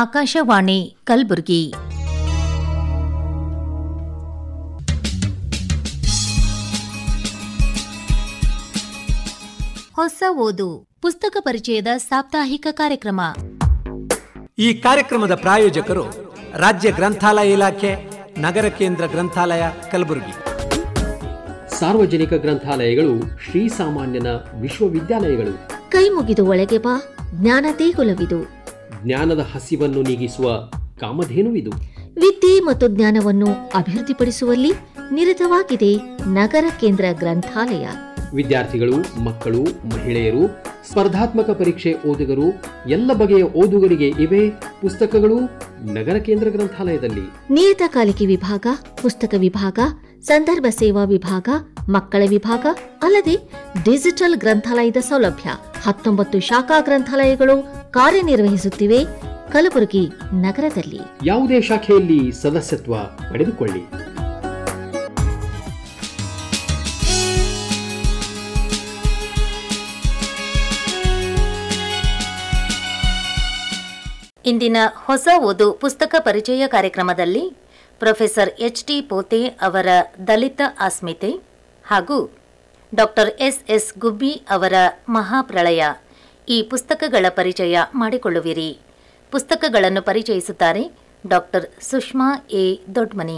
ಆಕಾಶವಾಣಿ ಕಲಬುರಗಿ ಹೊಸ ಓದು ಪುಸ್ತಕ ಪರಿಚಯದ ಸಾಪ್ತಾಹಿಕ ಕಾರ್ಯಕ್ರಮ ಈ ಕಾರ್ಯಕ್ರಮದ ಪ್ರಾಯೋಜಕರು ರಾಜ್ಯ ಗ್ರಂಥಾಲಯ ಇಲಾಖೆ ನಗರ ಕೇಂದ್ರ ಗ್ರಂಥಾಲಯ ಕಲಬುರಗಿ ಸಾರ್ವಜನಿಕ ಗ್ರಂಥಾಲಯಗಳು ಶ್ರೀ ಸಾಮಾನ್ಯನ ವಿಶ್ವವಿದ್ಯಾಲಯಗಳು ಕೈ ಮುಗಿದು ಒಳಗೆ ಬಾ ಜ್ಞಾನ ದೇಗುಲವಿದು ಜ್ಞಾನದ ಹಸಿವನ್ನು ನೀಗಿಸುವ ಕಾಮಧೇನುವಿದು ವಿದ್ಯೆ ಮತ್ತು ಜ್ಞಾನವನ್ನು ಅಭಿವೃದ್ಧಿಪಡಿಸುವಲ್ಲಿ ನಿರತವಾಗಿದೆ ನಗರ ಕೇಂದ್ರ ಗ್ರಂಥಾಲಯ ವಿದ್ಯಾರ್ಥಿಗಳು ಮಕ್ಕಳು ಮಹಿಳೆಯರು ಸ್ಪರ್ಧಾತ್ಮಕ ಪರೀಕ್ಷೆ ಓದುಗರು ಎಲ್ಲ ಬಗೆಯ ಓದುಗರಿಗೆ ಇವೆ ಪುಸ್ತಕಗಳು ನಗರ ಕೇಂದ್ರ ಗ್ರಂಥಾಲಯದಲ್ಲಿ ನಿಯತಕಾಲಿಕೆ ವಿಭಾಗ ಪುಸ್ತಕ ವಿಭಾಗ ಸಂದರ್ಭ ಸೇವಾ ವಿಭಾಗ ಮಕ್ಕಳ ವಿಭಾಗ ಅಲ್ಲದೆ ಡಿಜಿಟಲ್ ಗ್ರಂಥಾಲಯದ ಸೌಲಭ್ಯ ಹತ್ತೊಂಬತ್ತು ಶಾಖಾ ಗ್ರಂಥಾಲಯಗಳು ಕಾರ್ಯನಿರ್ವಹಿಸುತ್ತಿವೆ ಕಲಬುರಗಿ ನಗರದಲ್ಲಿ ಯಾವುದೇ ಶಾಖೆಯಲ್ಲಿ ಸದಸ್ಯತ್ವ ಪಡೆದುಕೊಳ್ಳಿ ಇಂದಿನ ಹೊಸ ಓದು ಪುಸ್ತಕ ಪರಿಚಯ ಕಾರ್ಯಕ್ರಮದಲ್ಲಿ ಪ್ರೊಫೆಸರ್ ಎಚ್ ಟಿ ಪೋತೆ ಅವರ ದಲಿತ ಅಸ್ಮಿತೆ ಹಾಗೂ ಡಾಕ್ಟರ್ ಎಸ್ ಎಸ್ ಗುಬ್ಬಿ ಅವರ ಮಹಾಪ್ರಳಯ ಈ ಪುಸ್ತಕಗಳ ಪರಿಚಯ ಮಾಡಿಕೊಳ್ಳುವಿರಿ ಪುಸ್ತಕಗಳನ್ನು ಪರಿಚಯಿಸುತ್ತಾರೆ doctor Sushma A Doddamani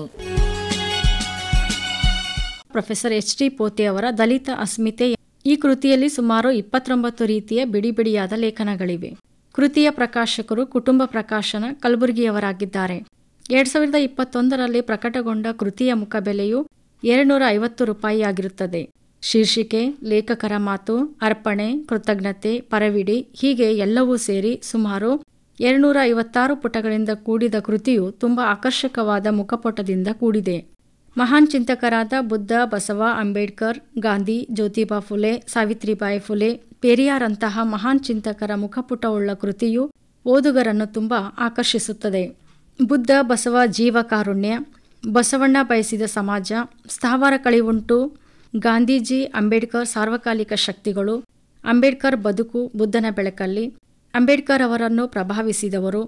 professor H D Pote ಅವರ ದಲಿತ ಅಸ್ಮಿತೆ ಈ ಕೃತಿಯಲ್ಲಿ ಸುಮಾರು ಇಪ್ಪತ್ತೊಂಬತ್ತು ರೀತಿಯ ಬಿಡಿಬಿಡಿಯಾದ ಲೇಖನಗಳಿವೆ ಕೃತಿಯ ಪ್ರಕಾಶಕರು ಕುಟುಂಬ ಪ್ರಕಾಶನ ಕಲಬುರಗಿಯವರಾಗಿದ್ದಾರೆ ಎರಡ್ ಸಾವಿರದ ಇಪ್ಪತ್ತೊಂದರಲ್ಲಿ ಪ್ರಕಟಗೊಂಡ ಕೃತಿಯ ಮುಖಬೆಲೆಯು ಎರಡುನೂರ ಐವತ್ತು ರೂಪಾಯಿಯಾಗಿರುತ್ತದೆ ಶೀರ್ಷಿಕೆ ಲೇಖಕರ ಮಾತು ಅರ್ಪಣೆ ಕೃತಜ್ಞತೆ ಪರವಿಡಿ ಹೀಗೆ ಎಲ್ಲವೂ ಸೇರಿ ಸುಮಾರು ಎರಡುನೂರ ಐವತ್ತಾರು ಪುಟಗಳಿಂದ ಕೂಡಿದ ಕೃತಿಯು ತುಂಬ ಆಕರ್ಷಕವಾದ ಮುಖಪುಟದಿಂದ ಕೂಡಿದೆ ಮಹಾನ್ ಚಿಂತಕರಾದ ಬುದ್ಧ ಬಸವ ಅಂಬೇಡ್ಕರ್ ಗಾಂಧಿ ಜ್ಯೋತಿಬಾ ಫುಲೆ ಸಾವಿತ್ರಿಬಾಯಿ ಫುಲೆ ಪೆರಿಯಾರಂತಹ ಮಹಾನ್ ಚಿಂತಕರ ಮುಖಪುಟವುಳ್ಳ ಕೃತಿಯು ಓದುಗರನ್ನು ತುಂಬ ಆಕರ್ಷಿಸುತ್ತದೆ ಬುದ್ಧ ಬಸವ ಜೀವಕಾರುಣ್ಯ ಬಸವಣ್ಣ ಬಯಸಿದ ಸಮಾಜ ಸ್ಥಾವರ ಕಳಿವುಂಟು ಗಾಂಧೀಜಿ ಅಂಬೇಡ್ಕರ್ ಸಾರ್ವಕಾಲಿಕ ಶಕ್ತಿಗಳು ಅಂಬೇಡ್ಕರ್ ಬದುಕು ಬುದ್ಧನ ಬೆಳಕಲ್ಲಿ ಅಂಬೇಡ್ಕರ್ ಅವರನ್ನು ಪ್ರಭಾವಿಸಿದವರು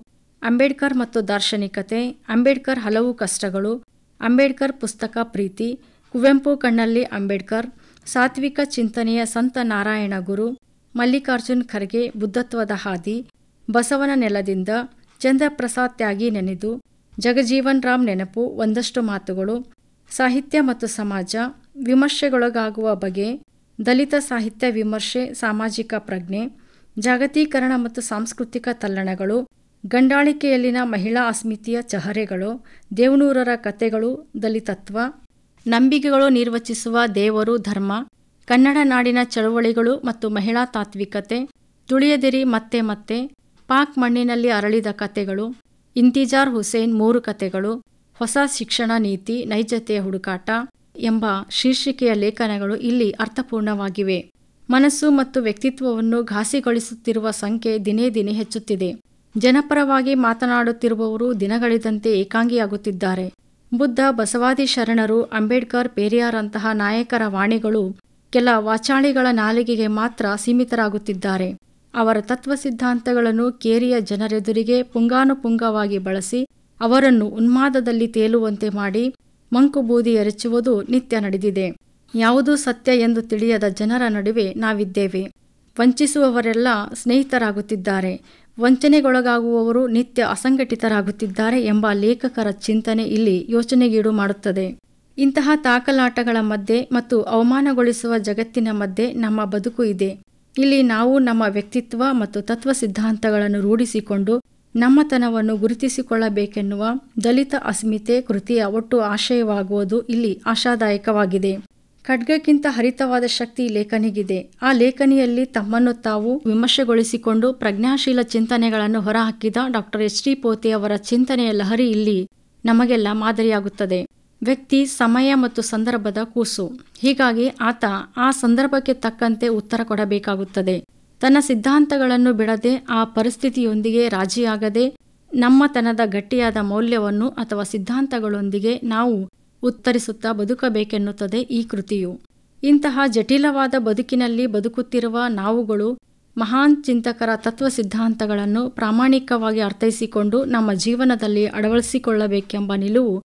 ಅಂಬೇಡ್ಕರ್ ಮತ್ತು ದಾರ್ಶನಿಕತೆ ಅಂಬೇಡ್ಕರ್ ಹಲವು ಕಷ್ಟಗಳು ಅಂಬೇಡ್ಕರ್ ಪುಸ್ತಕ ಪ್ರೀತಿ ಕುವೆಂಪು ಕಣ್ಣಲ್ಲಿ ಅಂಬೇಡ್ಕರ್ ಸಾತ್ವಿಕ ಚಿಂತನೆಯ ಸಂತ ನಾರಾಯಣ ಗುರು ಮಲ್ಲಿಕಾರ್ಜುನ್ ಖರ್ಗೆ ಬುದ್ಧತ್ವದ ಹಾದಿ ಬಸವನ ನೆಲದಿಂದ ಚಂದ್ರಪ್ರಸಾದ್ ತ್ಯಾಗಿ ನೆನೆದು ಜಗಜೀವನ್ ರಾಮ್ ನೆನಪು ಒಂದಷ್ಟು ಮಾತುಗಳು ಸಾಹಿತ್ಯ ಮತ್ತು ಸಮಾಜ ವಿಮರ್ಶೆಗೊಳಗಾಗುವ ಬಗೆ ದಲಿತ ಸಾಹಿತ್ಯ ವಿಮರ್ಶೆ ಸಾಮಾಜಿಕ ಪ್ರಜ್ಞೆ ಜಾಗತೀಕರಣ ಮತ್ತು ಸಾಂಸ್ಕೃತಿಕ ತಲ್ಲಣಗಳು ಗಂಡಾಳಿಕೆಯಲ್ಲಿನ ಮಹಿಳಾ ಅಸ್ಮಿತೆಯ ಚಹರೆಗಳು ದೇವನೂರರ ಕಥೆಗಳು ದಲಿತತ್ವ ನಂಬಿಕೆಗಳು ನಿರ್ವಚಿಸುವ ದೇವರು ಧರ್ಮ ಕನ್ನಡ ನಾಡಿನ ಚಳುವಳಿಗಳು ಮತ್ತು ಮಹಿಳಾ ತಾತ್ವಿಕತೆ ತುಳಿಯದಿರಿ ಮತ್ತೆ ಮತ್ತೆ ಪಾಕ್ ಮಣ್ಣಿನಲ್ಲಿ ಅರಳಿದ ಕಥೆಗಳು ಇಂತಿಜಾರ್ ಹುಸೇನ್ ಮೂರು ಕಥೆಗಳು ಹೊಸ ಶಿಕ್ಷಣ ನೀತಿ ನೈಜತೆಯ ಹುಡುಕಾಟ ಎಂಬ ಶೀರ್ಷಿಕೆಯ ಲೇಖನಗಳು ಇಲ್ಲಿ ಅರ್ಥಪೂರ್ಣವಾಗಿವೆ ಮನಸ್ಸು ಮತ್ತು ವ್ಯಕ್ತಿತ್ವವನ್ನು ಘಾಸಿಗೊಳಿಸುತ್ತಿರುವ ಸಂಖ್ಯೆ ದಿನೇ ದಿನೇ ಹೆಚ್ಚುತ್ತಿದೆ ಜನಪರವಾಗಿ ಮಾತನಾಡುತ್ತಿರುವವರು ದಿನಗಳಿದಂತೆ ಏಕಾಂಗಿಯಾಗುತ್ತಿದ್ದಾರೆ ಬುದ್ಧ ಬಸವಾದಿ ಶರಣರು ಅಂಬೇಡ್ಕರ್ ಪೇರಿಯಾರಂತಹ ನಾಯಕರ ವಾಣಿಗಳು ಕೆಲ ವಾಚಾಳಿಗಳ ನಾಲಿಗೆಗೆ ಮಾತ್ರ ಸೀಮಿತರಾಗುತ್ತಿದ್ದಾರೆ ಅವರ ತತ್ವ ಸಿದ್ಧಾಂತಗಳನ್ನು ಕೇರಿಯ ಜನರೆದುರಿಗೆ ಪುಂಗಾನುಪುಂಗವಾಗಿ ಬಳಸಿ ಅವರನ್ನು ಉನ್ಮಾದದಲ್ಲಿ ತೇಲುವಂತೆ ಮಾಡಿ ಮಂಕು ಬೂದಿ ಎರಚುವುದು ನಿತ್ಯ ನಡೆದಿದೆ ಯಾವುದೂ ಸತ್ಯ ಎಂದು ತಿಳಿಯದ ಜನರ ನಡುವೆ ನಾವಿದ್ದೇವೆ ವಂಚಿಸುವವರೆಲ್ಲ ಸ್ನೇಹಿತರಾಗುತ್ತಿದ್ದಾರೆ ವಂಚನೆಗೊಳಗಾಗುವವರು ನಿತ್ಯ ಅಸಂಘಟಿತರಾಗುತ್ತಿದ್ದಾರೆ ಎಂಬ ಲೇಖಕರ ಚಿಂತನೆ ಇಲ್ಲಿ ಯೋಚನೆಗೀಡು ಮಾಡುತ್ತದೆ ಇಂತಹ ತಾಕಲಾಟಗಳ ಮಧ್ಯೆ ಮತ್ತು ಅವಮಾನಗೊಳಿಸುವ ಜಗತ್ತಿನ ಮಧ್ಯೆ ನಮ್ಮ ಬದುಕು ಇದೆ ಇಲ್ಲಿ ನಾವು ನಮ್ಮ ವ್ಯಕ್ತಿತ್ವ ಮತ್ತು ತತ್ವ ಸಿದ್ಧಾಂತಗಳನ್ನು ರೂಢಿಸಿಕೊಂಡು ನಮ್ಮತನವನ್ನು ಗುರುತಿಸಿಕೊಳ್ಳಬೇಕೆನ್ನುವ ದಲಿತ ಅಸ್ಮಿತೆ ಕೃತಿಯ ಒಟ್ಟು ಆಶಯವಾಗುವುದು ಇಲ್ಲಿ ಆಶಾದಾಯಕವಾಗಿದೆ ಖಡ್ಗಕ್ಕಿಂತ ಹರಿತವಾದ ಶಕ್ತಿ ಲೇಖನಿಗಿದೆ ಆ ಲೇಖನಿಯಲ್ಲಿ ತಮ್ಮನ್ನು ತಾವು ವಿಮರ್ಶೆಗೊಳಿಸಿಕೊಂಡು ಪ್ರಜ್ಞಾಶೀಲ ಚಿಂತನೆಗಳನ್ನು ಹೊರಹಾಕಿದ ಡಾಕ್ಟರ್ ಎಚ್ ಡಿ ಪೋತೆ ಅವರ ಚಿಂತನೆಯ ಲಹರಿ ಇಲ್ಲಿ ನಮಗೆಲ್ಲ ಮಾದರಿಯಾಗುತ್ತದೆ ವ್ಯಕ್ತಿ ಸಮಯ ಮತ್ತು ಸಂದರ್ಭದ ಕೂಸು ಹೀಗಾಗಿ ಆತ ಆ ಸಂದರ್ಭಕ್ಕೆ ತಕ್ಕಂತೆ ಉತ್ತರ ಕೊಡಬೇಕಾಗುತ್ತದೆ ತನ್ನ ಸಿದ್ಧಾಂತಗಳನ್ನು ಬಿಡದೆ ಆ ಪರಿಸ್ಥಿತಿಯೊಂದಿಗೆ ರಾಜಿಯಾಗದೆ ನಮ್ಮತನದ ಗಟ್ಟಿಯಾದ ಮೌಲ್ಯವನ್ನು ಅಥವಾ ಸಿದ್ಧಾಂತಗಳೊಂದಿಗೆ ನಾವು ಉತ್ತರಿಸುತ್ತಾ ಬದುಕಬೇಕೆನ್ನುತ್ತದೆ ಈ ಕೃತಿಯು ಇಂತಹ ಜಟಿಲವಾದ ಬದುಕಿನಲ್ಲಿ ಬದುಕುತ್ತಿರುವ ನಾವುಗಳು ಮಹಾನ್ ಚಿಂತಕರ ತತ್ವ ಸಿದ್ಧಾಂತಗಳನ್ನು ಪ್ರಾಮಾಣಿಕವಾಗಿ ಅರ್ಥೈಸಿಕೊಂಡು ನಮ್ಮ ಜೀವನದಲ್ಲಿ ಅಳವಡಿಸಿಕೊಳ್ಳಬೇಕೆಂಬ ನಿಲುವು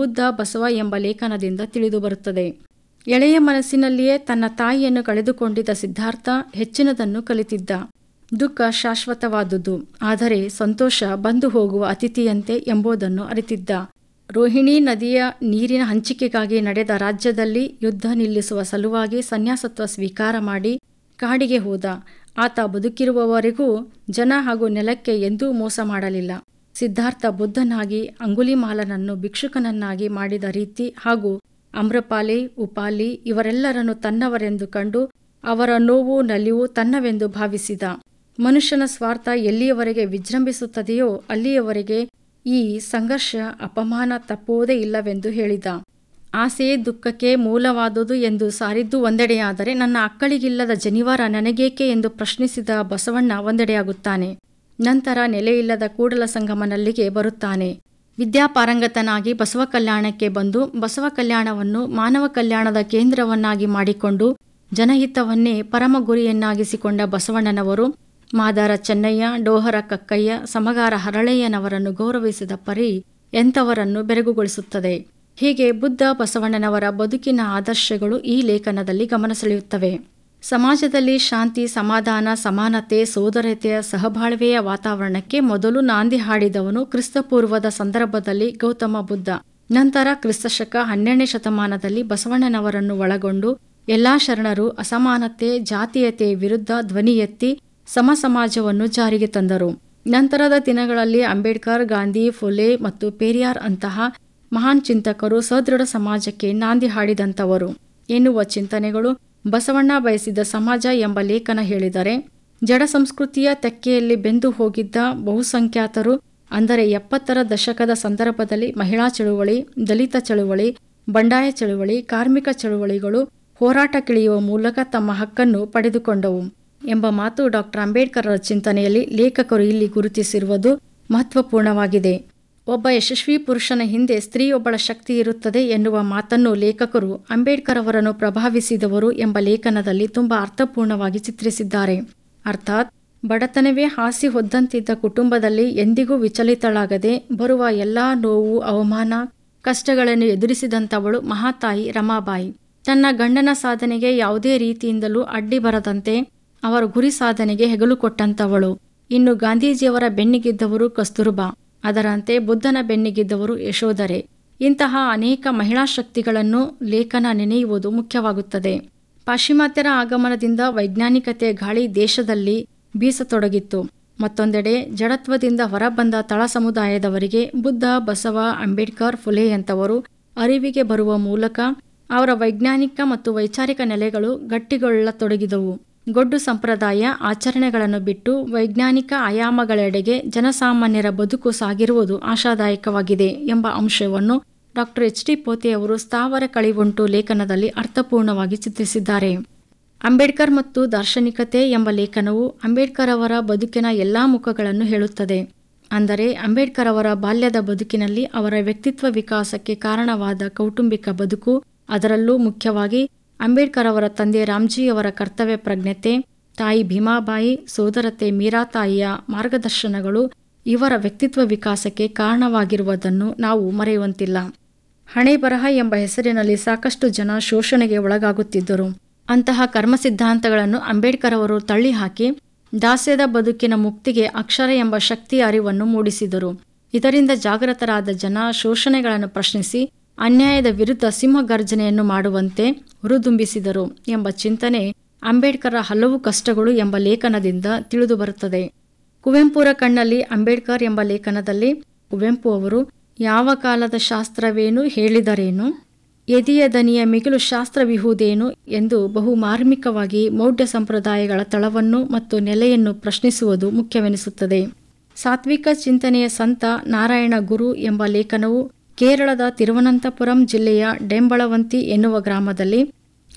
ಬುದ್ಧ ಬಸವ ಎಂಬ ಲೇಖನದಿಂದ ತಿಳಿದುಬರುತ್ತದೆ ಎಳೆಯ ಮನಸ್ಸಿನಲ್ಲಿಯೇ ತನ್ನ ತಾಯಿಯನ್ನು ಕಳೆದುಕೊಂಡಿದ್ದ ಸಿದ್ಧಾರ್ಥ ಹೆಚ್ಚಿನದನ್ನು ಕಲಿತಿದ್ದ ದುಃಖ ಶಾಶ್ವತವಾದುದು ಆದರೆ ಸಂತೋಷ ಬಂದು ಹೋಗುವ ಅತಿಥಿಯಂತೆ ಎಂಬುದನ್ನು ಅರಿತಿದ್ದ ರೋಹಿಣಿ ನದಿಯ ನೀರಿನ ಹಂಚಿಕೆಗಾಗಿ ನಡೆದ ರಾಜ್ಯದಲ್ಲಿ ಯುದ್ಧ ನಿಲ್ಲಿಸುವ ಸಲುವಾಗಿ ಸನ್ಯಾಸತ್ವ ಸ್ವೀಕಾರ ಮಾಡಿ ಕಾಡಿಗೆ ಹೋದ ಆತ ಬದುಕಿರುವವರೆಗೂ ಜನ ಹಾಗೂ ನೆಲಕ್ಕೆ ಎಂದೂ ಮೋಸ ಮಾಡಲಿಲ್ಲ ಸಿದ್ಧಾರ್ಥ ಬುದ್ಧನಾಗಿ ಅಂಗುಲಿಮಾಲನನ್ನು ಭಿಕ್ಷುಕನನ್ನಾಗಿ ಮಾಡಿದ ರೀತಿ ಹಾಗೂ ಅಮ್ರಪಾಲಿ ಉಪಾಲಿ ಇವರೆಲ್ಲರನ್ನು ತನ್ನವರೆಂದು ಕಂಡು ಅವರ ನೋವು ನಲಿವು ತನ್ನವೆಂದು ಭಾವಿಸಿದ ಮನುಷ್ಯನ ಸ್ವಾರ್ಥ ಎಲ್ಲಿಯವರೆಗೆ ವಿಜೃಂಭಿಸುತ್ತದೆಯೋ ಅಲ್ಲಿಯವರೆಗೆ ಈ ಸಂಘರ್ಷ ಅಪಮಾನ ತಪ್ಪುವುದೇ ಇಲ್ಲವೆಂದು ಹೇಳಿದ ಆಸೆಯೇ ದುಃಖಕ್ಕೆ ಮೂಲವಾದುದು ಎಂದು ಸಾರಿದ್ದು ಒಂದೆಡೆಯಾದರೆ ನನ್ನ ಅಕ್ಕಳಿಗಿಲ್ಲದ ಜನಿವಾರ ನನಗೇಕೆ ಎಂದು ಪ್ರಶ್ನಿಸಿದ ಬಸವಣ್ಣ ಒಂದೆಡೆಯಾಗುತ್ತಾನೆ ನಂತರ ನೆಲೆಯಿಲ್ಲದ ಕೂಡಲ ಸಂಗಮನಲ್ಲಿಗೆ ಬರುತ್ತಾನೆ ವಿದ್ಯಾಪಾರಂಗತನಾಗಿ ಬಸವ ಕಲ್ಯಾಣಕ್ಕೆ ಬಂದು ಬಸವ ಕಲ್ಯಾಣವನ್ನು ಮಾನವ ಕಲ್ಯಾಣದ ಕೇಂದ್ರವನ್ನಾಗಿ ಮಾಡಿಕೊಂಡು ಜನಹಿತವನ್ನೇ ಪರಮ ಗುರಿಯನ್ನಾಗಿಸಿಕೊಂಡ ಬಸವಣ್ಣನವರು ಮಾದಾರ ಚೆನ್ನಯ್ಯ ಡೋಹರ ಕಕ್ಕಯ್ಯ ಸಮಗಾರ ಹರಳಯ್ಯನವರನ್ನು ಗೌರವಿಸಿದ ಪರಿ ಎಂಥವರನ್ನು ಬೆರಗುಗೊಳಿಸುತ್ತದೆ ಹೀಗೆ ಬುದ್ಧ ಬಸವಣ್ಣನವರ ಬದುಕಿನ ಆದರ್ಶಗಳು ಈ ಲೇಖನದಲ್ಲಿ ಗಮನ ಸೆಳೆಯುತ್ತವೆ ಸಮಾಜದಲ್ಲಿ ಶಾಂತಿ ಸಮಾಧಾನ ಸಮಾನತೆ ಸೋದರತೆಯ ಸಹಬಾಳ್ವೆಯ ವಾತಾವರಣಕ್ಕೆ ಮೊದಲು ನಾಂದಿ ಹಾಡಿದವನು ಕ್ರಿಸ್ತಪೂರ್ವದ ಸಂದರ್ಭದಲ್ಲಿ ಗೌತಮ ಬುದ್ಧ ನಂತರ ಕ್ರಿಸ್ತಶಕ ಹನ್ನೆರಡನೇ ಶತಮಾನದಲ್ಲಿ ಬಸವಣ್ಣನವರನ್ನು ಒಳಗೊಂಡು ಎಲ್ಲಾ ಶರಣರು ಅಸಮಾನತೆ ಜಾತೀಯತೆ ವಿರುದ್ಧ ಧ್ವನಿ ಎತ್ತಿ ಸಮಸಮಾಜವನ್ನು ಜಾರಿಗೆ ತಂದರು ನಂತರದ ದಿನಗಳಲ್ಲಿ ಅಂಬೇಡ್ಕರ್ ಗಾಂಧಿ ಫುಲೆ ಮತ್ತು ಪೇರಿಯಾರ್ ಅಂತಹ ಮಹಾನ್ ಚಿಂತಕರು ಸದೃಢ ಸಮಾಜಕ್ಕೆ ನಾಂದಿ ಹಾಡಿದಂಥವರು ಎನ್ನುವ ಚಿಂತನೆಗಳು ಬಸವಣ್ಣ ಬಯಸಿದ ಸಮಾಜ ಎಂಬ ಲೇಖನ ಹೇಳಿದರೆ ಜಡ ಸಂಸ್ಕೃತಿಯ ತೆಕ್ಕೆಯಲ್ಲಿ ಬೆಂದು ಹೋಗಿದ್ದ ಬಹುಸಂಖ್ಯಾತರು ಅಂದರೆ ಎಪ್ಪತ್ತರ ದಶಕದ ಸಂದರ್ಭದಲ್ಲಿ ಮಹಿಳಾ ಚಳುವಳಿ ದಲಿತ ಚಳುವಳಿ ಬಂಡಾಯ ಚಳುವಳಿ ಕಾರ್ಮಿಕ ಚಳುವಳಿಗಳು ಹೋರಾಟಕ್ಕಿಳಿಯುವ ಮೂಲಕ ತಮ್ಮ ಹಕ್ಕನ್ನು ಪಡೆದುಕೊಂಡವು ಎಂಬ ಮಾತು ಡಾಕ್ಟರ್ ಅಂಬೇಡ್ಕರರ ಚಿಂತನೆಯಲ್ಲಿ ಲೇಖಕರು ಇಲ್ಲಿ ಗುರುತಿಸಿರುವುದು ಮಹತ್ವಪೂರ್ಣವಾಗಿದೆ ಒಬ್ಬ ಯಶಸ್ವಿ ಪುರುಷನ ಹಿಂದೆ ಸ್ತ್ರೀಯೊಬ್ಬಳ ಶಕ್ತಿ ಇರುತ್ತದೆ ಎನ್ನುವ ಮಾತನ್ನು ಲೇಖಕರು ಅಂಬೇಡ್ಕರ್ ಅವರನ್ನು ಪ್ರಭಾವಿಸಿದವರು ಎಂಬ ಲೇಖನದಲ್ಲಿ ತುಂಬ ಅರ್ಥಪೂರ್ಣವಾಗಿ ಚಿತ್ರಿಸಿದ್ದಾರೆ ಅರ್ಥಾತ್ ಬಡತನವೇ ಹಾಸಿ ಹೊದ್ದಂತಿದ್ದ ಕುಟುಂಬದಲ್ಲಿ ಎಂದಿಗೂ ವಿಚಲಿತಳಾಗದೆ ಬರುವ ಎಲ್ಲ ನೋವು ಅವಮಾನ ಕಷ್ಟಗಳನ್ನು ಎದುರಿಸಿದಂಥವಳು ಮಹಾತಾಯಿ ರಮಾಬಾಯಿ ತನ್ನ ಗಂಡನ ಸಾಧನೆಗೆ ಯಾವುದೇ ರೀತಿಯಿಂದಲೂ ಅಡ್ಡಿ ಬರದಂತೆ ಅವರ ಗುರಿ ಸಾಧನೆಗೆ ಹೆಗಲು ಕೊಟ್ಟಂಥವಳು ಇನ್ನು ಗಾಂಧೀಜಿಯವರ ಬೆನ್ನಿಗಿದ್ದವರು ಕಸ್ತೂರ್ಬಾ ಅದರಂತೆ ಬುದ್ಧನ ಬೆನ್ನಿಗಿದ್ದವರು ಯಶೋಧರೆ ಇಂತಹ ಅನೇಕ ಮಹಿಳಾ ಶಕ್ತಿಗಳನ್ನು ಲೇಖನ ನೆನೆಯುವುದು ಮುಖ್ಯವಾಗುತ್ತದೆ ಪಾಶ್ಚಿಮಾತ್ಯರ ಆಗಮನದಿಂದ ವೈಜ್ಞಾನಿಕತೆ ಗಾಳಿ ದೇಶದಲ್ಲಿ ಬೀಸತೊಡಗಿತ್ತು ಮತ್ತೊಂದೆಡೆ ಜಡತ್ವದಿಂದ ಹೊರಬಂದ ತಳ ಸಮುದಾಯದವರಿಗೆ ಬುದ್ಧ ಬಸವ ಅಂಬೇಡ್ಕರ್ ಫುಲೆಯಂಥವರು ಅರಿವಿಗೆ ಬರುವ ಮೂಲಕ ಅವರ ವೈಜ್ಞಾನಿಕ ಮತ್ತು ವೈಚಾರಿಕ ನೆಲೆಗಳು ಗಟ್ಟಿಗೊಳ್ಳತೊಡಗಿದವು ಗೊಡ್ಡು ಸಂಪ್ರದಾಯ ಆಚರಣೆಗಳನ್ನು ಬಿಟ್ಟು ವೈಜ್ಞಾನಿಕ ಆಯಾಮಗಳೆಡೆಗೆ ಜನಸಾಮಾನ್ಯರ ಬದುಕು ಸಾಗಿರುವುದು ಆಶಾದಾಯಕವಾಗಿದೆ ಎಂಬ ಅಂಶವನ್ನು ಡಾಕ್ಟರ್ ಎಚ್ ಡಿ ಪೋತೆಯವರು ಸ್ಥಾವರ ಕಳಿವುಂಟು ಲೇಖನದಲ್ಲಿ ಅರ್ಥಪೂರ್ಣವಾಗಿ ಚಿತ್ರಿಸಿದ್ದಾರೆ ಅಂಬೇಡ್ಕರ್ ಮತ್ತು ದಾರ್ಶನಿಕತೆ ಎಂಬ ಲೇಖನವು ಅಂಬೇಡ್ಕರ್ ಅವರ ಬದುಕಿನ ಎಲ್ಲಾ ಮುಖಗಳನ್ನು ಹೇಳುತ್ತದೆ ಅಂದರೆ ಅಂಬೇಡ್ಕರ್ ಅವರ ಬಾಲ್ಯದ ಬದುಕಿನಲ್ಲಿ ಅವರ ವ್ಯಕ್ತಿತ್ವ ವಿಕಾಸಕ್ಕೆ ಕಾರಣವಾದ ಕೌಟುಂಬಿಕ ಬದುಕು ಅದರಲ್ಲೂ ಮುಖ್ಯವಾಗಿ ಅಂಬೇಡ್ಕರ್ ಅವರ ತಂದೆ ಅವರ ಕರ್ತವ್ಯ ಪ್ರಜ್ಞತೆ ತಾಯಿ ಭೀಮಾಬಾಯಿ ಸೋದರತೆ ಮೀರಾತಾಯಿಯ ಮಾರ್ಗದರ್ಶನಗಳು ಇವರ ವ್ಯಕ್ತಿತ್ವ ವಿಕಾಸಕ್ಕೆ ಕಾರಣವಾಗಿರುವುದನ್ನು ನಾವು ಮರೆಯುವಂತಿಲ್ಲ ಹಣೆ ಬರಹ ಎಂಬ ಹೆಸರಿನಲ್ಲಿ ಸಾಕಷ್ಟು ಜನ ಶೋಷಣೆಗೆ ಒಳಗಾಗುತ್ತಿದ್ದರು ಅಂತಹ ಕರ್ಮ ಸಿದ್ಧಾಂತಗಳನ್ನು ಅಂಬೇಡ್ಕರ್ ಅವರು ತಳ್ಳಿಹಾಕಿ ದಾಸ್ಯದ ಬದುಕಿನ ಮುಕ್ತಿಗೆ ಅಕ್ಷರ ಎಂಬ ಶಕ್ತಿಯ ಅರಿವನ್ನು ಮೂಡಿಸಿದರು ಇದರಿಂದ ಜಾಗೃತರಾದ ಜನ ಶೋಷಣೆಗಳನ್ನು ಪ್ರಶ್ನಿಸಿ ಅನ್ಯಾಯದ ವಿರುದ್ಧ ಸಿಂಹಗರ್ಜನೆಯನ್ನು ಮಾಡುವಂತೆ ಹುರಿದುಂಬಿಸಿದರು ಎಂಬ ಚಿಂತನೆ ಅಂಬೇಡ್ಕರ ಹಲವು ಕಷ್ಟಗಳು ಎಂಬ ಲೇಖನದಿಂದ ತಿಳಿದುಬರುತ್ತದೆ ಕುವೆಂಪುರ ಕಣ್ಣಲ್ಲಿ ಅಂಬೇಡ್ಕರ್ ಎಂಬ ಲೇಖನದಲ್ಲಿ ಕುವೆಂಪು ಅವರು ಯಾವ ಕಾಲದ ಶಾಸ್ತ್ರವೇನು ಹೇಳಿದರೇನು ಎದೆಯ ದನಿಯ ಮಿಗಿಲು ಶಾಸ್ತ್ರವಿಹುದೇನು ಎಂದು ಬಹುಮಾರ್ಮಿಕವಾಗಿ ಮೌಢ್ಯ ಸಂಪ್ರದಾಯಗಳ ತಳವನ್ನು ಮತ್ತು ನೆಲೆಯನ್ನು ಪ್ರಶ್ನಿಸುವುದು ಮುಖ್ಯವೆನಿಸುತ್ತದೆ ಸಾತ್ವಿಕ ಚಿಂತನೆಯ ಸಂತ ನಾರಾಯಣ ಗುರು ಎಂಬ ಲೇಖನವು ಕೇರಳದ ತಿರುವನಂತಪುರಂ ಜಿಲ್ಲೆಯ ಡೆಂಬಳವಂತಿ ಎನ್ನುವ ಗ್ರಾಮದಲ್ಲಿ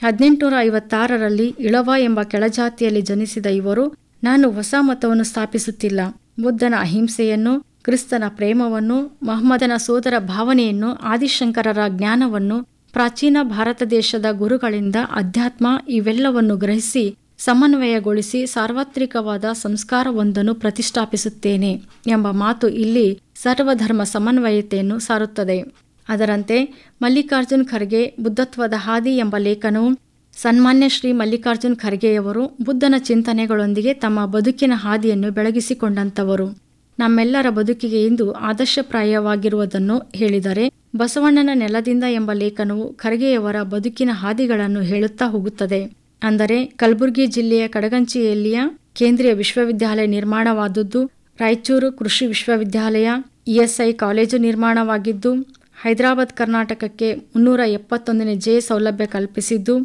ಹದಿನೆಂಟುನೂರ ಐವತ್ತಾರರಲ್ಲಿ ಇಳವ ಎಂಬ ಕೆಳಜಾತಿಯಲ್ಲಿ ಜನಿಸಿದ ಇವರು ನಾನು ಹೊಸ ಮತವನ್ನು ಸ್ಥಾಪಿಸುತ್ತಿಲ್ಲ ಬುದ್ಧನ ಅಹಿಂಸೆಯನ್ನು ಕ್ರಿಸ್ತನ ಪ್ರೇಮವನ್ನು ಮಹಮ್ಮದನ ಸೋದರ ಭಾವನೆಯನ್ನು ಆದಿಶಂಕರರ ಜ್ಞಾನವನ್ನು ಪ್ರಾಚೀನ ಭಾರತ ದೇಶದ ಗುರುಗಳಿಂದ ಅಧ್ಯಾತ್ಮ ಇವೆಲ್ಲವನ್ನು ಗ್ರಹಿಸಿ ಸಮನ್ವಯಗೊಳಿಸಿ ಸಾರ್ವತ್ರಿಕವಾದ ಸಂಸ್ಕಾರವೊಂದನ್ನು ಪ್ರತಿಷ್ಠಾಪಿಸುತ್ತೇನೆ ಎಂಬ ಮಾತು ಇಲ್ಲಿ ಸರ್ವಧರ್ಮ ಸಮನ್ವಯತೆಯನ್ನು ಸಾರುತ್ತದೆ ಅದರಂತೆ ಮಲ್ಲಿಕಾರ್ಜುನ್ ಖರ್ಗೆ ಬುದ್ಧತ್ವದ ಹಾದಿ ಎಂಬ ಲೇಖನವು ಸನ್ಮಾನ್ಯ ಶ್ರೀ ಮಲ್ಲಿಕಾರ್ಜುನ್ ಖರ್ಗೆಯವರು ಬುದ್ಧನ ಚಿಂತನೆಗಳೊಂದಿಗೆ ತಮ್ಮ ಬದುಕಿನ ಹಾದಿಯನ್ನು ಬೆಳಗಿಸಿಕೊಂಡಂಥವರು ನಮ್ಮೆಲ್ಲರ ಬದುಕಿಗೆ ಇಂದು ಆದರ್ಶಪ್ರಾಯವಾಗಿರುವುದನ್ನು ಹೇಳಿದರೆ ಬಸವಣ್ಣನ ನೆಲದಿಂದ ಎಂಬ ಲೇಖನವು ಖರ್ಗೆಯವರ ಬದುಕಿನ ಹಾದಿಗಳನ್ನು ಹೇಳುತ್ತಾ ಹೋಗುತ್ತದೆ ಅಂದರೆ ಕಲಬುರಗಿ ಜಿಲ್ಲೆಯ ಕಡಗಂಚಿಯಲ್ಲಿಯ ಕೇಂದ್ರೀಯ ವಿಶ್ವವಿದ್ಯಾಲಯ ನಿರ್ಮಾಣವಾದದ್ದು ರಾಯಚೂರು ಕೃಷಿ ವಿಶ್ವವಿದ್ಯಾಲಯ ಇ ಎಸ್ ಕಾಲೇಜು ನಿರ್ಮಾಣವಾಗಿದ್ದು ಹೈದರಾಬಾದ್ ಕರ್ನಾಟಕಕ್ಕೆ ಮುನ್ನೂರ ಎಪ್ಪತ್ತೊಂದನೇ ಜೆ ಸೌಲಭ್ಯ ಕಲ್ಪಿಸಿದ್ದು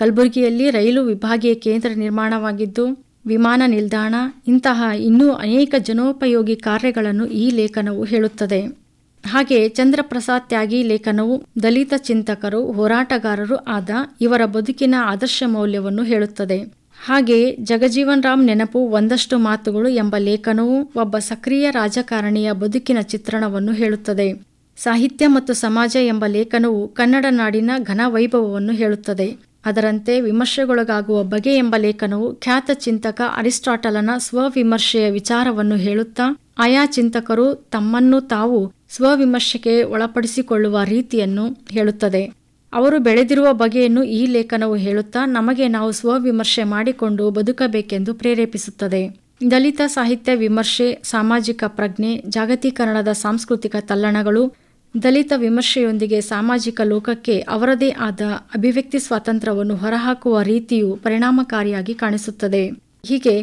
ಕಲಬುರಗಿಯಲ್ಲಿ ರೈಲು ವಿಭಾಗೀಯ ಕೇಂದ್ರ ನಿರ್ಮಾಣವಾಗಿದ್ದು ವಿಮಾನ ನಿಲ್ದಾಣ ಇಂತಹ ಇನ್ನೂ ಅನೇಕ ಜನೋಪಯೋಗಿ ಕಾರ್ಯಗಳನ್ನು ಈ ಲೇಖನವು ಹೇಳುತ್ತದೆ ಹಾಗೆ ಚಂದ್ರಪ್ರಸಾದ್ ತ್ಯಾಗಿ ಲೇಖನವು ದಲಿತ ಚಿಂತಕರು ಹೋರಾಟಗಾರರು ಆದ ಇವರ ಬದುಕಿನ ಆದರ್ಶ ಮೌಲ್ಯವನ್ನು ಹೇಳುತ್ತದೆ ಹಾಗೆ ಜಗಜೀವನ್ ರಾಮ್ ನೆನಪು ಒಂದಷ್ಟು ಮಾತುಗಳು ಎಂಬ ಲೇಖನವು ಒಬ್ಬ ಸಕ್ರಿಯ ರಾಜಕಾರಣಿಯ ಬದುಕಿನ ಚಿತ್ರಣವನ್ನು ಹೇಳುತ್ತದೆ ಸಾಹಿತ್ಯ ಮತ್ತು ಸಮಾಜ ಎಂಬ ಲೇಖನವು ಕನ್ನಡ ನಾಡಿನ ಘನ ವೈಭವವನ್ನು ಹೇಳುತ್ತದೆ ಅದರಂತೆ ವಿಮರ್ಶೆಗೊಳಗಾಗುವ ಬಗೆ ಎಂಬ ಲೇಖನವು ಖ್ಯಾತ ಚಿಂತಕ ಅರಿಸ್ಟಾಟಲನ ಸ್ವವಿಮರ್ಶೆಯ ವಿಚಾರವನ್ನು ಹೇಳುತ್ತಾ ಆಯಾ ಚಿಂತಕರು ತಮ್ಮನ್ನು ತಾವು ಸ್ವವಿಮರ್ಶೆಗೆ ಒಳಪಡಿಸಿಕೊಳ್ಳುವ ರೀತಿಯನ್ನು ಹೇಳುತ್ತದೆ ಅವರು ಬೆಳೆದಿರುವ ಬಗೆಯನ್ನು ಈ ಲೇಖನವು ಹೇಳುತ್ತಾ ನಮಗೆ ನಾವು ಸ್ವವಿಮರ್ಶೆ ಮಾಡಿಕೊಂಡು ಬದುಕಬೇಕೆಂದು ಪ್ರೇರೇಪಿಸುತ್ತದೆ ದಲಿತ ಸಾಹಿತ್ಯ ವಿಮರ್ಶೆ ಸಾಮಾಜಿಕ ಪ್ರಜ್ಞೆ ಜಾಗತೀಕರಣದ ಸಾಂಸ್ಕೃತಿಕ ತಲ್ಲಣಗಳು ದಲಿತ ವಿಮರ್ಶೆಯೊಂದಿಗೆ ಸಾಮಾಜಿಕ ಲೋಕಕ್ಕೆ ಅವರದೇ ಆದ ಅಭಿವ್ಯಕ್ತಿ ಸ್ವಾತಂತ್ರ್ಯವನ್ನು ಹೊರಹಾಕುವ ರೀತಿಯು ಪರಿಣಾಮಕಾರಿಯಾಗಿ ಕಾಣಿಸುತ್ತದೆ ಹೀಗೆ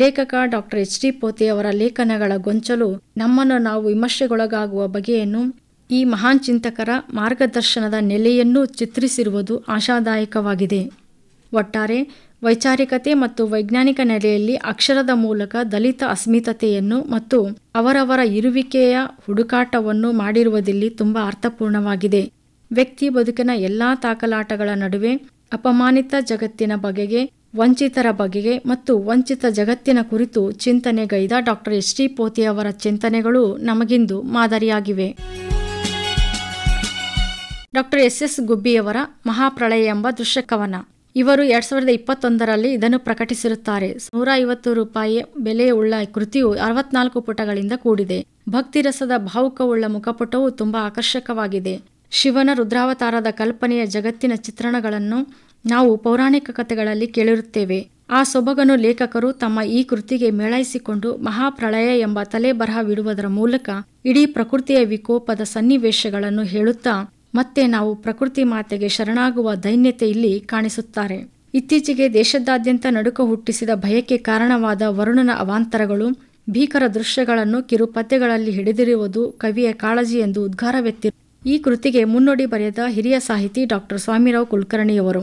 ಲೇಖಕ ಡಾಕ್ಟರ್ ಎಚ್ ಡಿ ಪೋತೆ ಅವರ ಲೇಖನಗಳ ಗೊಂಚಲು ನಮ್ಮನ್ನು ನಾವು ವಿಮರ್ಶೆಗೊಳಗಾಗುವ ಬಗೆಯನ್ನು ಈ ಮಹಾನ್ ಚಿಂತಕರ ಮಾರ್ಗದರ್ಶನದ ನೆಲೆಯನ್ನು ಚಿತ್ರಿಸಿರುವುದು ಆಶಾದಾಯಕವಾಗಿದೆ ಒಟ್ಟಾರೆ ವೈಚಾರಿಕತೆ ಮತ್ತು ವೈಜ್ಞಾನಿಕ ನೆಲೆಯಲ್ಲಿ ಅಕ್ಷರದ ಮೂಲಕ ದಲಿತ ಅಸ್ಮಿತತೆಯನ್ನು ಮತ್ತು ಅವರವರ ಇರುವಿಕೆಯ ಹುಡುಕಾಟವನ್ನು ಮಾಡಿರುವುದಿಲ್ಲಿ ತುಂಬ ಅರ್ಥಪೂರ್ಣವಾಗಿದೆ ವ್ಯಕ್ತಿ ಬದುಕಿನ ಎಲ್ಲ ತಾಕಲಾಟಗಳ ನಡುವೆ ಅಪಮಾನಿತ ಜಗತ್ತಿನ ಬಗೆಗೆ ವಂಚಿತರ ಬಗೆಗೆ ಮತ್ತು ವಂಚಿತ ಜಗತ್ತಿನ ಕುರಿತು ಚಿಂತನೆಗೈದ ಡಾಕ್ಟರ್ ಎಸ್ ಟಿ ಪೋತಿಯವರ ಚಿಂತನೆಗಳು ನಮಗಿಂದು ಮಾದರಿಯಾಗಿವೆ ಡಾಕ್ಟರ್ ಎಸ್ ಎಸ್ ಗುಬ್ಬಿಯವರ ಮಹಾಪ್ರಳಯ ಎಂಬ ದೃಶ್ಯಕವನ ಇವರು ಎರಡ್ ಸಾವಿರದ ಇಪ್ಪತ್ತೊಂದರಲ್ಲಿ ಇದನ್ನು ಪ್ರಕಟಿಸಿರುತ್ತಾರೆ ನೂರ ಐವತ್ತು ರೂಪಾಯಿ ಬೆಲೆಯುಳ್ಳ ಕೃತಿಯು ಅರವತ್ನಾಲ್ಕು ಪುಟಗಳಿಂದ ಕೂಡಿದೆ ಭಕ್ತಿರಸದ ಭಾವುಕವುಳ್ಳ ಮುಖಪುಟವು ತುಂಬಾ ಆಕರ್ಷಕವಾಗಿದೆ ಶಿವನ ರುದ್ರಾವತಾರದ ಕಲ್ಪನೆಯ ಜಗತ್ತಿನ ಚಿತ್ರಣಗಳನ್ನು ನಾವು ಪೌರಾಣಿಕ ಕಥೆಗಳಲ್ಲಿ ಕೇಳಿರುತ್ತೇವೆ ಆ ಸೊಬಗನು ಲೇಖಕರು ತಮ್ಮ ಈ ಕೃತಿಗೆ ಮೇಳೈಸಿಕೊಂಡು ಮಹಾಪ್ರಳಯ ಎಂಬ ತಲೆ ಬಿಡುವುದರ ಮೂಲಕ ಇಡೀ ಪ್ರಕೃತಿಯ ವಿಕೋಪದ ಸನ್ನಿವೇಶಗಳನ್ನು ಹೇಳುತ್ತಾ ಮತ್ತೆ ನಾವು ಪ್ರಕೃತಿ ಮಾತೆಗೆ ಶರಣಾಗುವ ದೈನ್ಯತೆ ಇಲ್ಲಿ ಕಾಣಿಸುತ್ತಾರೆ ಇತ್ತೀಚೆಗೆ ದೇಶದಾದ್ಯಂತ ನಡುಕ ಹುಟ್ಟಿಸಿದ ಭಯಕ್ಕೆ ಕಾರಣವಾದ ವರುಣನ ಅವಾಂತರಗಳು ಭೀಕರ ದೃಶ್ಯಗಳನ್ನು ಪದ್ಯಗಳಲ್ಲಿ ಹಿಡಿದಿರುವುದು ಕವಿಯ ಕಾಳಜಿ ಎಂದು ವ್ಯಕ್ತಿ ಈ ಕೃತಿಗೆ ಮುನ್ನುಡಿ ಬರೆದ ಹಿರಿಯ ಸಾಹಿತಿ ಡಾಕ್ಟರ್ ಸ್ವಾಮಿರಾವ್ ಕುಲಕರ್ಣಿಯವರು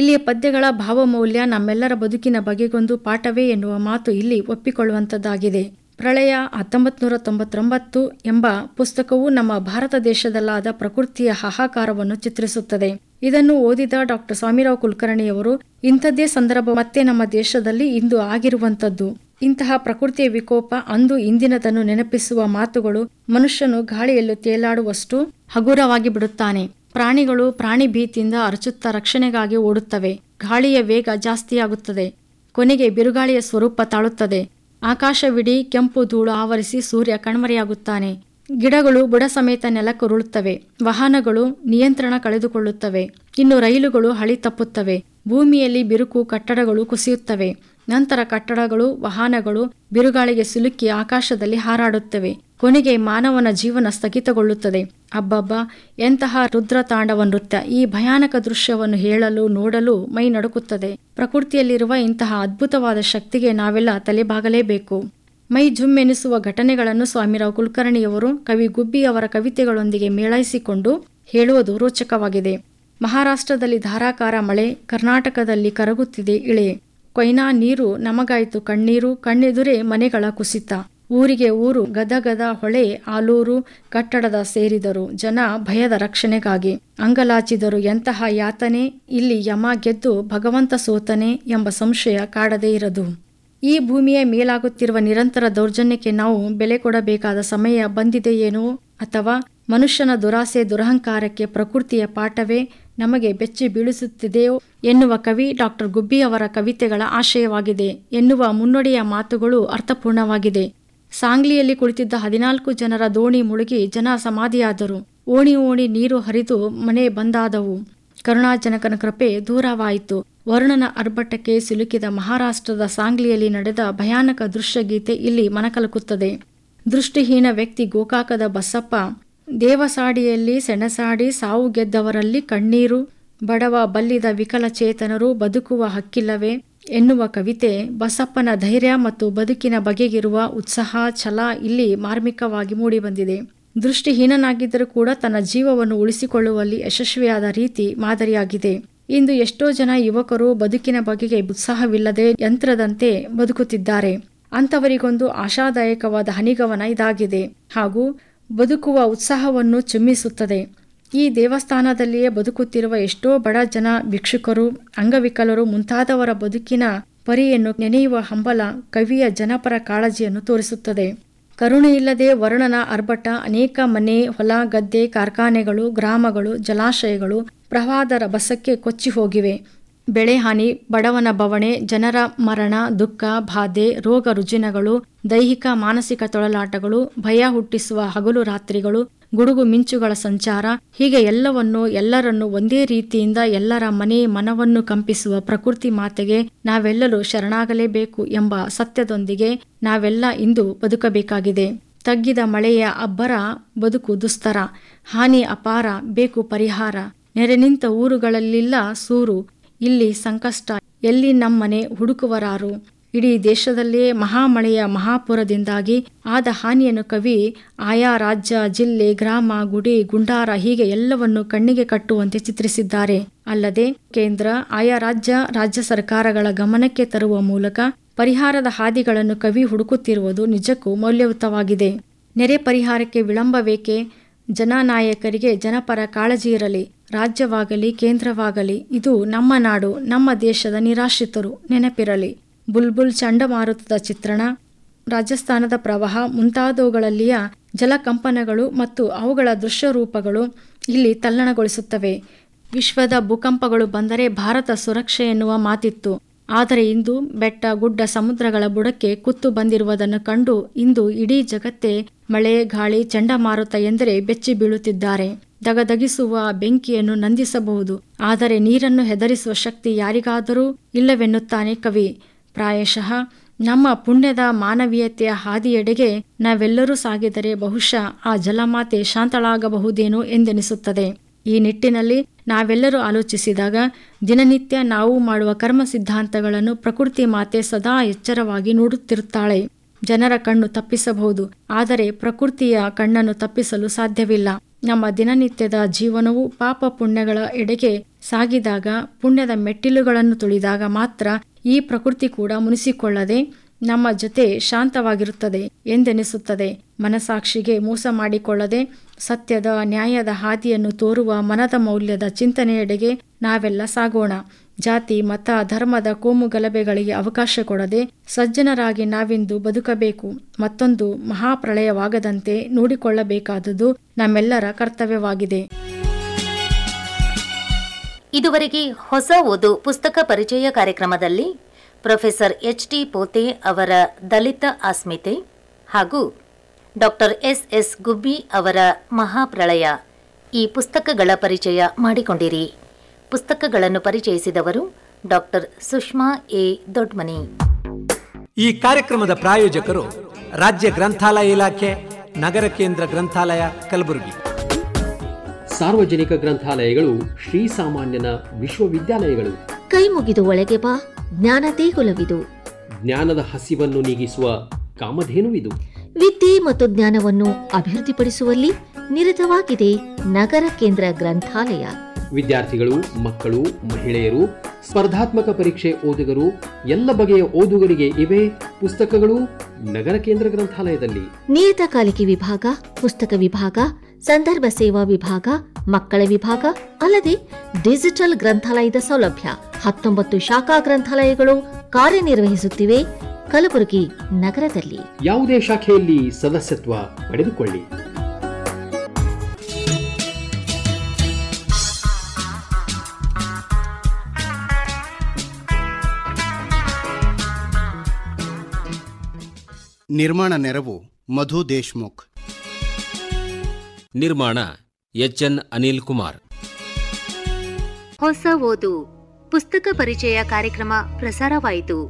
ಇಲ್ಲಿಯ ಪದ್ಯಗಳ ಭಾವಮೌಲ್ಯ ನಮ್ಮೆಲ್ಲರ ಬದುಕಿನ ಬಗೆಗೊಂದು ಪಾಠವೇ ಎನ್ನುವ ಮಾತು ಇಲ್ಲಿ ಒಪ್ಪಿಕೊಳ್ಳುವಂಥದ್ದಾಗಿದೆ ಪ್ರಳಯ ಹತ್ತೊಂಬತ್ತು ತೊಂಬತ್ತೊಂಬತ್ತು ಎಂಬ ಪುಸ್ತಕವು ನಮ್ಮ ಭಾರತ ದೇಶದಲ್ಲಾದ ಪ್ರಕೃತಿಯ ಹಾಹಾಕಾರವನ್ನು ಚಿತ್ರಿಸುತ್ತದೆ ಇದನ್ನು ಓದಿದ ಡಾಕ್ಟರ್ ಸ್ವಾಮಿರಾವ್ ಕುಲಕರ್ಣಿಯವರು ಇಂಥದ್ದೇ ಸಂದರ್ಭ ಮತ್ತೆ ನಮ್ಮ ದೇಶದಲ್ಲಿ ಇಂದು ಆಗಿರುವಂಥದ್ದು ಇಂತಹ ಪ್ರಕೃತಿಯ ವಿಕೋಪ ಅಂದು ಇಂದಿನದನ್ನು ನೆನಪಿಸುವ ಮಾತುಗಳು ಮನುಷ್ಯನು ಗಾಳಿಯಲ್ಲೂ ತೇಲಾಡುವಷ್ಟು ಹಗುರವಾಗಿ ಬಿಡುತ್ತಾನೆ ಪ್ರಾಣಿಗಳು ಪ್ರಾಣಿ ಭೀತಿಯಿಂದ ಅರಚುತ್ತಾ ರಕ್ಷಣೆಗಾಗಿ ಓಡುತ್ತವೆ ಗಾಳಿಯ ವೇಗ ಜಾಸ್ತಿಯಾಗುತ್ತದೆ ಕೊನೆಗೆ ಬಿರುಗಾಳಿಯ ಸ್ವರೂಪ ತಾಳುತ್ತದೆ ಆಕಾಶವಿಡಿ ಕೆಂಪು ಧೂಳು ಆವರಿಸಿ ಸೂರ್ಯ ಕಣ್ಮರೆಯಾಗುತ್ತಾನೆ ಗಿಡಗಳು ಬುಡ ಸಮೇತ ನೆಲಕ್ಕುರುಳುತ್ತವೆ ವಾಹನಗಳು ನಿಯಂತ್ರಣ ಕಳೆದುಕೊಳ್ಳುತ್ತವೆ ಇನ್ನು ರೈಲುಗಳು ಹಳಿ ತಪ್ಪುತ್ತವೆ ಭೂಮಿಯಲ್ಲಿ ಬಿರುಕು ಕಟ್ಟಡಗಳು ಕುಸಿಯುತ್ತವೆ ನಂತರ ಕಟ್ಟಡಗಳು ವಾಹನಗಳು ಬಿರುಗಾಳಿಗೆ ಸಿಲುಕಿ ಆಕಾಶದಲ್ಲಿ ಹಾರಾಡುತ್ತವೆ ಕೊನೆಗೆ ಮಾನವನ ಜೀವನ ಸ್ಥಗಿತಗೊಳ್ಳುತ್ತದೆ ಅಬ್ಬಬ್ಬಾ ಎಂತಹ ರುದ್ರ ತಾಂಡವ ನೃತ್ಯ ಈ ಭಯಾನಕ ದೃಶ್ಯವನ್ನು ಹೇಳಲು ನೋಡಲು ಮೈ ನಡುಕುತ್ತದೆ ಪ್ರಕೃತಿಯಲ್ಲಿರುವ ಇಂತಹ ಅದ್ಭುತವಾದ ಶಕ್ತಿಗೆ ನಾವೆಲ್ಲ ತಲೆಬಾಗಲೇಬೇಕು ಮೈ ಜುಮ್ಮೆನಿಸುವ ಘಟನೆಗಳನ್ನು ಸ್ವಾಮಿರಾವ್ ಕುಲಕರ್ಣಿಯವರು ಕವಿ ಗುಬ್ಬಿ ಅವರ ಕವಿತೆಗಳೊಂದಿಗೆ ಮೇಳೈಸಿಕೊಂಡು ಹೇಳುವುದು ರೋಚಕವಾಗಿದೆ ಮಹಾರಾಷ್ಟ್ರದಲ್ಲಿ ಧಾರಾಕಾರ ಮಳೆ ಕರ್ನಾಟಕದಲ್ಲಿ ಕರಗುತ್ತಿದೆ ಇಳೆ ಕೊಯ್ನಾ ನೀರು ನಮಗಾಯಿತು ಕಣ್ಣೀರು ಕಣ್ಣೆದುರೇ ಮನೆಗಳ ಕುಸಿತ ಊರಿಗೆ ಊರು ಗದಗದ ಹೊಳೆ ಆಲೂರು ಕಟ್ಟಡದ ಸೇರಿದರು ಜನ ಭಯದ ರಕ್ಷಣೆಗಾಗಿ ಅಂಗಲಾಚಿದರು ಎಂತಹ ಯಾತನೆ ಇಲ್ಲಿ ಯಮ ಗೆದ್ದು ಭಗವಂತ ಸೋತನೆ ಎಂಬ ಸಂಶಯ ಕಾಡದೇ ಇರದು ಈ ಭೂಮಿಯ ಮೇಲಾಗುತ್ತಿರುವ ನಿರಂತರ ದೌರ್ಜನ್ಯಕ್ಕೆ ನಾವು ಬೆಲೆ ಕೊಡಬೇಕಾದ ಸಮಯ ಬಂದಿದೆಯೇನೋ ಅಥವಾ ಮನುಷ್ಯನ ದುರಾಸೆ ದುರಹಂಕಾರಕ್ಕೆ ಪ್ರಕೃತಿಯ ಪಾಠವೇ ನಮಗೆ ಬೆಚ್ಚಿ ಬೀಳಿಸುತ್ತಿದೆಯೋ ಎನ್ನುವ ಕವಿ ಡಾಕ್ಟರ್ ಗುಬ್ಬಿ ಅವರ ಕವಿತೆಗಳ ಆಶಯವಾಗಿದೆ ಎನ್ನುವ ಮುನ್ನುಡಿಯ ಮಾತುಗಳು ಅರ್ಥಪೂರ್ಣವಾಗಿದೆ ಸಾಂಗ್ಲಿಯಲ್ಲಿ ಕುಳಿತಿದ್ದ ಹದಿನಾಲ್ಕು ಜನರ ದೋಣಿ ಮುಳುಗಿ ಜನ ಸಮಾಧಿಯಾದರು ಓಣಿ ಓಣಿ ನೀರು ಹರಿದು ಮನೆ ಬಂದಾದವು ಕರುಣಾಜನಕನ ಕೃಪೆ ದೂರವಾಯಿತು ವರುಣನ ಅರ್ಭಟಕ್ಕೆ ಸಿಲುಕಿದ ಮಹಾರಾಷ್ಟ್ರದ ಸಾಂಗ್ಲಿಯಲ್ಲಿ ನಡೆದ ಭಯಾನಕ ದೃಶ್ಯಗೀತೆ ಇಲ್ಲಿ ಮನಕಲಕುತ್ತದೆ ದೃಷ್ಟಿಹೀನ ವ್ಯಕ್ತಿ ಗೋಕಾಕದ ಬಸಪ್ಪ ದೇವಸಾಡಿಯಲ್ಲಿ ಸೆಣಸಾಡಿ ಸಾವು ಗೆದ್ದವರಲ್ಲಿ ಕಣ್ಣೀರು ಬಡವ ಬಲ್ಲಿದ ವಿಕಲಚೇತನರು ಬದುಕುವ ಹಕ್ಕಿಲ್ಲವೇ ಎನ್ನುವ ಕವಿತೆ ಬಸಪ್ಪನ ಧೈರ್ಯ ಮತ್ತು ಬದುಕಿನ ಬಗೆಗಿರುವ ಉತ್ಸಾಹ ಛಲ ಇಲ್ಲಿ ಮಾರ್ಮಿಕವಾಗಿ ಮೂಡಿಬಂದಿದೆ ದೃಷ್ಟಿಹೀನನಾಗಿದ್ದರೂ ಕೂಡ ತನ್ನ ಜೀವವನ್ನು ಉಳಿಸಿಕೊಳ್ಳುವಲ್ಲಿ ಯಶಸ್ವಿಯಾದ ರೀತಿ ಮಾದರಿಯಾಗಿದೆ ಇಂದು ಎಷ್ಟೋ ಜನ ಯುವಕರು ಬದುಕಿನ ಬಗೆಗೆ ಉತ್ಸಾಹವಿಲ್ಲದೆ ಯಂತ್ರದಂತೆ ಬದುಕುತ್ತಿದ್ದಾರೆ ಅಂಥವರಿಗೊಂದು ಆಶಾದಾಯಕವಾದ ಹನಿಗವನ ಇದಾಗಿದೆ ಹಾಗೂ ಬದುಕುವ ಉತ್ಸಾಹವನ್ನು ಚುಮ್ಮಿಸುತ್ತದೆ ಈ ದೇವಸ್ಥಾನದಲ್ಲಿಯೇ ಬದುಕುತ್ತಿರುವ ಎಷ್ಟೋ ಬಡ ಜನ ಭಿಕ್ಷುಕರು ಅಂಗವಿಕಲರು ಮುಂತಾದವರ ಬದುಕಿನ ಪರಿಯನ್ನು ನೆನೆಯುವ ಹಂಬಲ ಕವಿಯ ಜನಪರ ಕಾಳಜಿಯನ್ನು ತೋರಿಸುತ್ತದೆ ಕರುಣೆಯಿಲ್ಲದೆ ವರುಣನ ಅರ್ಭಟ ಅನೇಕ ಮನೆ ಹೊಲ ಗದ್ದೆ ಕಾರ್ಖಾನೆಗಳು ಗ್ರಾಮಗಳು ಜಲಾಶಯಗಳು ಪ್ರವಾದರ ರಭಸಕ್ಕೆ ಕೊಚ್ಚಿ ಹೋಗಿವೆ ಬೆಳೆ ಹಾನಿ ಬಡವನ ಬವಣೆ ಜನರ ಮರಣ ದುಃಖ ಬಾಧೆ ರೋಗ ರುಜಿನಗಳು ದೈಹಿಕ ಮಾನಸಿಕ ತೊಳಲಾಟಗಳು ಭಯ ಹುಟ್ಟಿಸುವ ಹಗಲು ರಾತ್ರಿಗಳು ಗುಡುಗು ಮಿಂಚುಗಳ ಸಂಚಾರ ಹೀಗೆ ಎಲ್ಲವನ್ನೂ ಎಲ್ಲರನ್ನು ಒಂದೇ ರೀತಿಯಿಂದ ಎಲ್ಲರ ಮನೆ ಮನವನ್ನು ಕಂಪಿಸುವ ಪ್ರಕೃತಿ ಮಾತೆಗೆ ನಾವೆಲ್ಲರೂ ಶರಣಾಗಲೇಬೇಕು ಎಂಬ ಸತ್ಯದೊಂದಿಗೆ ನಾವೆಲ್ಲ ಇಂದು ಬದುಕಬೇಕಾಗಿದೆ ತಗ್ಗಿದ ಮಳೆಯ ಅಬ್ಬರ ಬದುಕು ದುಸ್ತರ ಹಾನಿ ಅಪಾರ ಬೇಕು ಪರಿಹಾರ ನೆರೆ ನಿಂತ ಊರುಗಳಲ್ಲಿಲ್ಲ ಸೂರು ಇಲ್ಲಿ ಸಂಕಷ್ಟ ಎಲ್ಲಿ ನಮ್ಮನೆ ಹುಡುಕುವರಾರು ಇಡೀ ದೇಶದಲ್ಲೇ ಮಹಾಮಳೆಯ ಮಹಾಪುರದಿಂದಾಗಿ ಆದ ಹಾನಿಯನ್ನು ಕವಿ ಆಯಾ ರಾಜ್ಯ ಜಿಲ್ಲೆ ಗ್ರಾಮ ಗುಡಿ ಗುಂಡಾರ ಹೀಗೆ ಎಲ್ಲವನ್ನು ಕಣ್ಣಿಗೆ ಕಟ್ಟುವಂತೆ ಚಿತ್ರಿಸಿದ್ದಾರೆ ಅಲ್ಲದೆ ಕೇಂದ್ರ ಆಯಾ ರಾಜ್ಯ ರಾಜ್ಯ ಸರ್ಕಾರಗಳ ಗಮನಕ್ಕೆ ತರುವ ಮೂಲಕ ಪರಿಹಾರದ ಹಾದಿಗಳನ್ನು ಕವಿ ಹುಡುಕುತ್ತಿರುವುದು ನಿಜಕ್ಕೂ ಮೌಲ್ಯಯುತವಾಗಿದೆ ನೆರೆ ಪರಿಹಾರಕ್ಕೆ ವಿಳಂಬ ಜನನಾಯಕರಿಗೆ ಜನಪರ ಕಾಳಜಿ ಇರಲಿ ರಾಜ್ಯವಾಗಲಿ ಕೇಂದ್ರವಾಗಲಿ ಇದು ನಮ್ಮ ನಾಡು ನಮ್ಮ ದೇಶದ ನಿರಾಶ್ರಿತರು ನೆನಪಿರಲಿ ಬುಲ್ಬುಲ್ ಚಂಡಮಾರುತದ ಚಿತ್ರಣ ರಾಜಸ್ಥಾನದ ಪ್ರವಾಹ ಮುಂತಾದವುಗಳಲ್ಲಿಯ ಜಲಕಂಪನಗಳು ಮತ್ತು ಅವುಗಳ ದೃಶ್ಯರೂಪಗಳು ಇಲ್ಲಿ ತಲ್ಲಣಗೊಳಿಸುತ್ತವೆ ವಿಶ್ವದ ಭೂಕಂಪಗಳು ಬಂದರೆ ಭಾರತ ಸುರಕ್ಷೆ ಎನ್ನುವ ಮಾತಿತ್ತು ಆದರೆ ಇಂದು ಬೆಟ್ಟ ಗುಡ್ಡ ಸಮುದ್ರಗಳ ಬುಡಕ್ಕೆ ಕುತ್ತು ಬಂದಿರುವುದನ್ನು ಕಂಡು ಇಂದು ಇಡೀ ಜಗತ್ತೇ ಮಳೆ ಗಾಳಿ ಚಂಡಮಾರುತ ಎಂದರೆ ಬೆಚ್ಚಿ ಬೀಳುತ್ತಿದ್ದಾರೆ ದಗದಗಿಸುವ ಬೆಂಕಿಯನ್ನು ನಂದಿಸಬಹುದು ಆದರೆ ನೀರನ್ನು ಹೆದರಿಸುವ ಶಕ್ತಿ ಯಾರಿಗಾದರೂ ಇಲ್ಲವೆನ್ನುತ್ತಾನೆ ಕವಿ ಪ್ರಾಯಶಃ ನಮ್ಮ ಪುಣ್ಯದ ಮಾನವೀಯತೆಯ ಹಾದಿಯೆಡೆಗೆ ನಾವೆಲ್ಲರೂ ಸಾಗಿದರೆ ಬಹುಶಃ ಆ ಜಲಮಾತೆ ಶಾಂತಳಾಗಬಹುದೇನೋ ಎಂದೆನಿಸುತ್ತದೆ ಈ ನಿಟ್ಟಿನಲ್ಲಿ ನಾವೆಲ್ಲರೂ ಆಲೋಚಿಸಿದಾಗ ದಿನನಿತ್ಯ ನಾವು ಮಾಡುವ ಕರ್ಮ ಸಿದ್ಧಾಂತಗಳನ್ನು ಪ್ರಕೃತಿ ಮಾತೆ ಸದಾ ಎಚ್ಚರವಾಗಿ ನೋಡುತ್ತಿರುತ್ತಾಳೆ ಜನರ ಕಣ್ಣು ತಪ್ಪಿಸಬಹುದು ಆದರೆ ಪ್ರಕೃತಿಯ ಕಣ್ಣನ್ನು ತಪ್ಪಿಸಲು ಸಾಧ್ಯವಿಲ್ಲ ನಮ್ಮ ದಿನನಿತ್ಯದ ಜೀವನವು ಪಾಪ ಪುಣ್ಯಗಳ ಎಡೆಗೆ ಸಾಗಿದಾಗ ಪುಣ್ಯದ ಮೆಟ್ಟಿಲುಗಳನ್ನು ತುಳಿದಾಗ ಮಾತ್ರ ಈ ಪ್ರಕೃತಿ ಕೂಡ ಮುನಿಸಿಕೊಳ್ಳದೆ ನಮ್ಮ ಜೊತೆ ಶಾಂತವಾಗಿರುತ್ತದೆ ಎಂದೆನಿಸುತ್ತದೆ ಮನಸಾಕ್ಷಿಗೆ ಮೋಸ ಮಾಡಿಕೊಳ್ಳದೆ ಸತ್ಯದ ನ್ಯಾಯದ ಹಾದಿಯನ್ನು ತೋರುವ ಮನದ ಮೌಲ್ಯದ ಚಿಂತನೆಯೆಡೆಗೆ ನಾವೆಲ್ಲ ಸಾಗೋಣ ಜಾತಿ ಮತ ಧರ್ಮದ ಕೋಮು ಗಲಭೆಗಳಿಗೆ ಅವಕಾಶ ಕೊಡದೆ ಸಜ್ಜನರಾಗಿ ನಾವಿಂದು ಬದುಕಬೇಕು ಮತ್ತೊಂದು ಮಹಾಪ್ರಳಯವಾಗದಂತೆ ನೋಡಿಕೊಳ್ಳಬೇಕಾದುದು ನಮ್ಮೆಲ್ಲರ ಕರ್ತವ್ಯವಾಗಿದೆ ಇದುವರೆಗೆ ಹೊಸ ಓದು ಪುಸ್ತಕ ಪರಿಚಯ ಕಾರ್ಯಕ್ರಮದಲ್ಲಿ ಪ್ರೊಫೆಸರ್ ಎಚ್ ಟಿ ಪೋತೆ ಅವರ ದಲಿತ ಅಸ್ಮಿತೆ ಹಾಗೂ ಡಾಕ್ಟರ್ ಎಸ್ ಎಸ್ ಗುಬ್ಬಿ ಅವರ ಮಹಾಪ್ರಳಯ ಈ ಪುಸ್ತಕಗಳ ಪರಿಚಯ ಮಾಡಿಕೊಂಡಿರಿ ಪುಸ್ತಕಗಳನ್ನು ಪರಿಚಯಿಸಿದವರು ಡಾಕ್ಟರ್ ಸುಷ್ಮಾ ಎ ದೊಡ್ಮನಿ ಈ ಕಾರ್ಯಕ್ರಮದ ಪ್ರಾಯೋಜಕರು ರಾಜ್ಯ ಗ್ರಂಥಾಲಯ ಇಲಾಖೆ ನಗರ ಕೇಂದ್ರ ಗ್ರಂಥಾಲಯ ಕಲಬುರಗಿ ಸಾರ್ವಜನಿಕ ಗ್ರಂಥಾಲಯಗಳು ಶ್ರೀ ಸಾಮಾನ್ಯನ ವಿಶ್ವವಿದ್ಯಾಲಯಗಳು ಕೈ ಮುಗಿದು ಒಳಗೆ ಬಾ ಜ್ಞಾನ ದೇಗುಲವಿದು ಜ್ಞಾನದ ಹಸಿವನ್ನು ನೀಗಿಸುವ ಕಾಮಧೇನುವಿದು ವಿದ್ಯೆ ಮತ್ತು ಜ್ಞಾನವನ್ನು ಅಭಿವೃದ್ಧಿಪಡಿಸುವಲ್ಲಿ ನಿರತವಾಗಿದೆ ನಗರ ಕೇಂದ್ರ ಗ್ರಂಥಾಲಯ ವಿದ್ಯಾರ್ಥಿಗಳು ಮಕ್ಕಳು ಮಹಿಳೆಯರು ಸ್ಪರ್ಧಾತ್ಮಕ ಪರೀಕ್ಷೆ ಓದುಗರು ಎಲ್ಲ ಬಗೆಯ ಓದುಗರಿಗೆ ಇವೆ ಪುಸ್ತಕಗಳು ನಗರ ಕೇಂದ್ರ ಗ್ರಂಥಾಲಯದಲ್ಲಿ ನಿಯತಕಾಲಿಕೆ ವಿಭಾಗ ಪುಸ್ತಕ ವಿಭಾಗ ಸಂದರ್ಭ ಸೇವಾ ವಿಭಾಗ ಮಕ್ಕಳ ವಿಭಾಗ ಅಲ್ಲದೆ ಡಿಜಿಟಲ್ ಗ್ರಂಥಾಲಯದ ಸೌಲಭ್ಯ ಹತ್ತೊಂಬತ್ತು ಶಾಖಾ ಗ್ರಂಥಾಲಯಗಳು ಕಾರ್ಯನಿರ್ವಹಿಸುತ್ತಿವೆ ಕಲಬುರಗಿ ನಗರದಲ್ಲಿ ಯಾವುದೇ ಶಾಖೆಯಲ್ಲಿ ಸದಸ್ಯತ್ವ ಪಡೆದುಕೊಳ್ಳಿ ನಿರ್ಮಾಣ ನೆರವು ಮಧು ದೇಶ್ಮುಖ್ ನಿರ್ಮಾಣ ಎಚ್ಎನ್ ಅನಿಲ್ ಕುಮಾರ್ ಹೊಸ ಓದು ಪುಸ್ತಕ ಪರಿಚಯ ಕಾರ್ಯಕ್ರಮ ಪ್ರಸಾರವಾಯಿತು